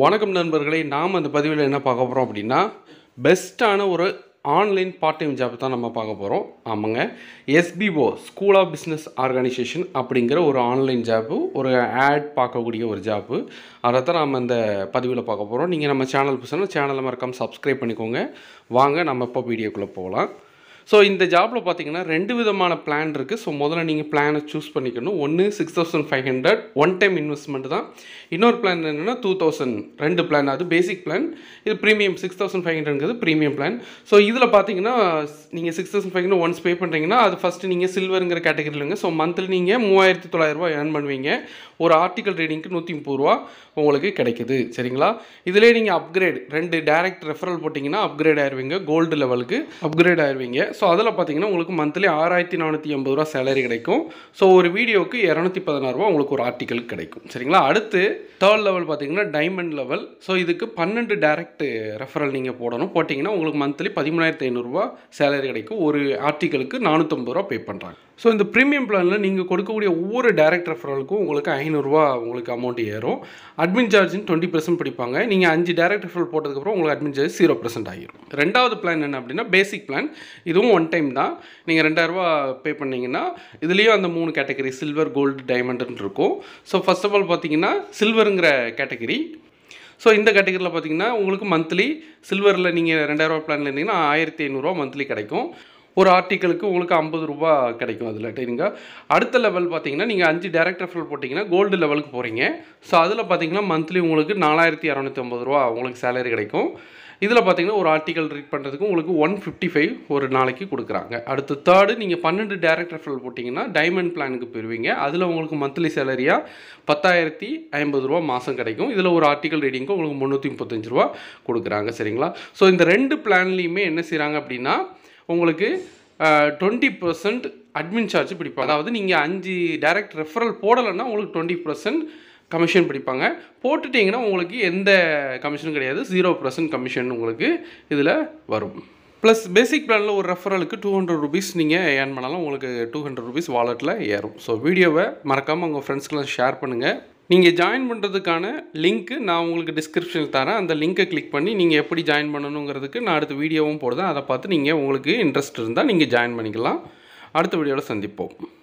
வணக்கம் நண்பர்களே நாம் அந்த பதிவில் என்ன பார்க்க போகிறோம் அப்படின்னா பெஸ்ட்டான ஒரு ஆன்லைன் பார்ட் டைம் ஜாப் தான் நம்ம பார்க்க போகிறோம் ஆமாங்க SBO school of business organisation அப்படிங்கிற ஒரு ஆன்லைன் ஜாப்பு ஒரு ஆட் பார்க்கக்கூடிய ஒரு ஜாப்பு அதை தான் நம்ம இந்த பதிவில் பார்க்க போகிறோம் நீங்கள் நம்ம சேனல் புதுசாக சேனலில் மறக்காமல் சப்ஸ்கிரைப் பண்ணிக்கோங்க வாங்க நம்ம இப்போ வீடியோக்குள்ளே போகலாம் ஸோ இந்த ஜாப்பில் பார்த்தீங்கன்னா ரெண்டு விதமான பிளான் இருக்குது ஸோ முதல்ல நீங்கள் பிளானை சூஸ் பண்ணிக்கணும் ஒன்று six thousand five hundred one time investment தான் இன்னொரு பிளான் என்னென்னா டூ தௌசண்ட் ரெண்டு பிளான் அது பேசிக் பிளான் இது ப்ரீமியம் சிக்ஸ் தௌசண்ட் ஃபைவ் ஹண்ட்ரட்ங்கிறது ப்ரீமியம் பிளான் ஸோ இதில் பார்த்தீங்கன்னா நீங்கள் six thousand five hundred once pay பண்ணுறீங்கன்னா அது ஃபஸ்ட்டு நீங்கள் சில்வருங்கிற கேட்டகரியிலங்க ஸோ மந்த்லி நீங்கள் மூவாயிரத்து தொள்ளாயிரரூவா ஏர்ன் பண்ணுவீங்க ஒரு ஆர்டிக்கல் ரீடிங்க்கு நூற்றி முப்பது ரூபா உங்களுக்கு கிடைக்குது சரிங்களா இதிலே நீங்கள் அப்கிரேட் ரெண்டு டேரக்ட் ரெஃபரல் போட்டிங்கன்னா அப்கிரேட் ஆயிடுவீங்க கோல்டு லெவலுக்கு அப்கிரேட் ஆயிடுவீங்க ஸோ அதில் பார்த்தீங்கன்னா உங்களுக்கு மந்த்லி ஆறாயிரத்தி நானூற்றி எண்பது ரூபா சேலரி கிடைக்கும் ஸோ ஒரு வீடியோவுக்கு இரநூத்தி பதினாறுரூவா உங்களுக்கு ஒரு ஆர்டிக்கல் கிடைக்கும் சரிங்களா அடுத்து தேர்ட் லெவல் பார்த்தீங்கன்னா டைமண்ட் லெவல் ஸோ இதுக்கு பன்னெண்டு டேரக்ட் ரெஃபரல் நீங்கள் போடணும் போட்டிங்கன்னா உங்களுக்கு மந்த்லி பதிமூணாயிரத்தி ஐநூறுரூவா சேலரி கிடைக்கும் ஒரு ஆர்டிக்கலுக்கு நானூற்றம்பது ரூபா பே பண்ணுறாங்க ஸோ இந்த ப்ரீமியம் பிளானில் நீங்கள் கொடுக்கக்கூடிய ஒவ்வொரு டேரக்ட் ரெஃபரலுக்கும் உங்களுக்கு ஐநூறுரூவா உங்களுக்கு அமௌண்ட் ஏறும் அட்மின் சார்ஜ்னு டுவெண்ட்டி பர்சன்ட் பிடிப்பாங்க நீங்கள் அஞ்சு டேரக்ட் ரெஃபரல் போட்டதுக்கப்புறம் உங்களுக்கு அட்மின் சார்ஜ் ஜீரோ பர்சன்ட் ஆகிரும் ரெண்டாவது பிளான் என்ன அப்படின்னா பேசிக் பிளான் இதுவும் ஒன் டைம் தான் நீங்கள் ரெண்டாயிரரூவா பே பண்ணிங்கன்னா இதுலேயும் அந்த மூணு கேட்டகரி சில்வர் கோல்டு டைமண்டுன்னு இருக்கும் ஸோ ஃபஸ்ட் ஆஃப் ஆல் பார்த்தீங்கன்னா சில்வருங்கிற கேட்டகரி ஸோ இந்த கேட்டகரியில் பார்த்தீங்கன்னா உங்களுக்கு மந்த்லி சில்வரில் நீங்கள் ரெண்டாயிரரூவா பிளான்ல இருந்தீங்கன்னா ஆயிரத்தி ஐநூறுரூவா மந்த்லி கிடைக்கும் ஒரு ஆர்டிக்கலுக்கு உங்களுக்கு ஐம்பது ரூபா கிடைக்கும் அதில் ட்ரைனிங்காக அடுத்த லெவல் பார்த்தீங்கன்னா நீங்கள் அஞ்சு டேரக்டர் ஃபில் போட்டிங்கன்னா கோல்டு லெவலுக்கு போகிறீங்க ஸோ அதில் பார்த்தீங்கன்னா மந்த்லி உங்களுக்கு நாலாயிரத்தி இரநூத்தி ஐம்பது ரூபா உங்களுக்கு சேலரி கிடைக்கும் இதில் பார்த்தீங்கன்னா ஒரு ஆர்டிக்கல் ரீட் பண்ணுறதுக்கு உங்களுக்கு ஒன் ஃபிஃப்டி ஃபைவ் ஒரு நாளைக்கு கொடுக்குறாங்க அடுத்து தேர்டு நீங்கள் பன்னெண்டு டேரக்டர் ஃபில் போட்டிங்கன்னா டைமண்ட் பிளானுக்கு பெறுவீங்க அதில் உங்களுக்கு மந்த்லி சேலரியாக பத்தாயிரத்தி ஐம்பது ரூபா மாதம் கிடைக்கும் இதில் ஒரு ஆர்டிக்கல் ரீடிங்க்கு உங்களுக்கு முந்நூற்றி முப்பத்தஞ்சு ரூபா கொடுக்குறாங்க சரிங்களா ஸோ இந்த ரெண்டு பிளான்லேயுமே என்ன செய்கிறாங்க அப்படின்னா உங்களுக்கு டுவெண்ட்டி பர்சன்ட் அட்மின் சார்ஜ் பிடிப்பாங்க அதாவது நீங்கள் அஞ்சு டைரக்ட் ரெஃபரல் போடலைன்னா உங்களுக்கு டுவெண்ட்டி பர்சன்ட் கமிஷன் பிடிப்பாங்க போட்டுட்டிங்கன்னா உங்களுக்கு எந்த கமிஷனும் கிடையாது ஜீரோ பர்சன்ட் கமிஷன் உங்களுக்கு இதில் வரும் ப்ளஸ் பேசிக் பிளானில் ஒரு ரெஃபரலுக்கு டூ ஹண்ட்ரட் ருபீஸ் நீங்கள் ஏர்ன் பண்ணாலும் உங்களுக்கு டூ ஹண்ட்ரட் ருபீஸ் வாலெட்டில் ஏறும் ஸோ வீடியோவை மறக்காமல் உங்கள் ஃப்ரெண்ட்ஸ்க்கெலாம் ஷேர் பண்ணுங்கள் நீங்கள் ஜாயின் பண்ணுறதுக்கான லிங்க்கு நான் உங்களுக்கு டிஸ்கிரிப்ஷனில் தரேன் அந்த லிங்க்கை கிளிக் பண்ணி நீங்கள் எப்படி ஜாயின் பண்ணணுங்கிறதுக்கு நான் அடுத்த வீடியோவும் போடுறேன் அதை பார்த்து நீங்கள் உங்களுக்கு இன்ட்ரெஸ்ட் இருந்தால் நீங்கள் ஜாயின் பண்ணிக்கலாம் அடுத்த வீடியோவில் சந்திப்போம்